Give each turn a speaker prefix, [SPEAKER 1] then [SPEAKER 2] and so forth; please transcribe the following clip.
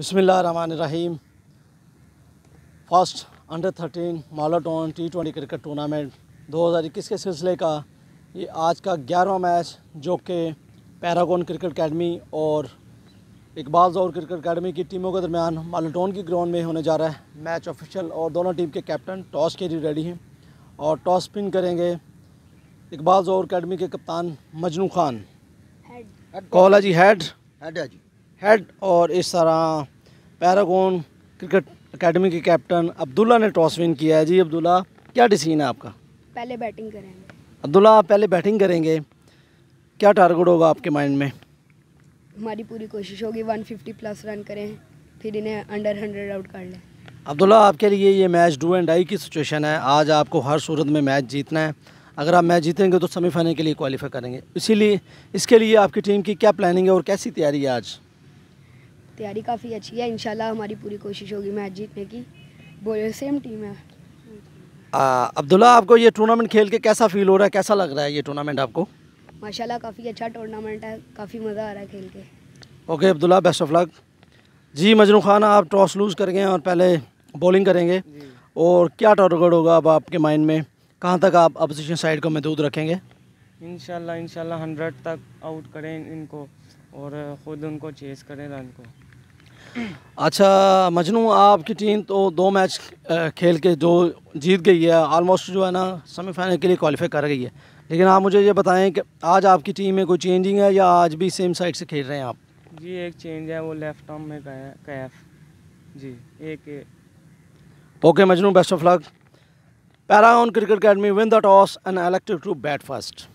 [SPEAKER 1] रहीम first under thirteen मालाटोन T twenty cricket tournament 2021 के सिलसिले का ये आज का ग्यारहवा मैच जो कि पैरागोन क्रिकेट अकेडमी और इकबाल जोर क्रिकेट अकेडमी की टीमों के दरमियान मालाटोन की ग्राउंड में होने जा रहा है मैच ऑफिशियल और दोनों टीम के कैप्टन टॉस के लिए रेडी हैं और टॉस स्पिन करेंगे इकबाल ज़ोर अकेडमी के कप्तान मजनू खान कॉल है जी हैड हैड है जी हेड और इस तरह पैरागोन क्रिकेट एकेडमी के कैप्टन अब्दुल्ला ने टॉस विन किया है जी अब्दुल्ला क्या डिसीजन है आपका
[SPEAKER 2] पहले बैटिंग करेंगे
[SPEAKER 1] अब्दुल्ला आप पहले बैटिंग करेंगे क्या टारगेट होगा आपके माइंड में
[SPEAKER 2] हमारी पूरी कोशिश होगी 150 प्लस रन करें फिर इन्हें अंडर 100 आउट कर लें
[SPEAKER 1] अब्दुल्ला आपके लिए ये मैच डू एंड डाई की सिचुएशन है आज आपको हर सूरत में मैच जीतना है अगर आप मैच जीतेंगे तो सेमीफाइनल के लिए क्वालिफाई करेंगे इसीलिए इसके लिए आपकी टीम की क्या प्लानिंग है और कैसी तैयारी है आज
[SPEAKER 2] तैयारी काफ़ी अच्छी है इनशाला हमारी पूरी कोशिश होगी मैच जीतने की बोले सेम टीम है
[SPEAKER 1] अब्दुल्ला आपको ये टूर्नामेंट खेल के कैसा फील हो रहा है कैसा लग रहा है ये टूर्नामेंट आपको
[SPEAKER 2] माशाल्लाह काफ़ी अच्छा टूर्नामेंट है काफ़ी मज़ा आ रहा है खेल के
[SPEAKER 1] okay Abdullah best of luck ji Majnu Khan आप टॉस लूज़ कर गए और पहले बॉलिंग करेंगे और क्या टॉर्गड होगा अब आपके माइंड में कहाँ तक आप अपोजिशन साइड को महदूद रखेंगे
[SPEAKER 3] इन शाला हंड्रेड तक आउट करें इनको और ख़ुद उनको चेस करें रन को
[SPEAKER 1] अच्छा मजनू आपकी टीम तो दो मैच खेल के जो जीत गई है आलमोस्ट जो है ना सेमीफाइनल के लिए क्वालिफाई कर गई है लेकिन आप मुझे ये बताएं कि आज आपकी टीम में कोई चेंजिंग है या आज भी सेम साइड से खेल रहे हैं आप
[SPEAKER 3] जी एक चेंज है वो लेफ्ट आर्म में कैफ जी एक,
[SPEAKER 1] okay Majnu best of luck Paragon cricket academy win the toss and elected to bat first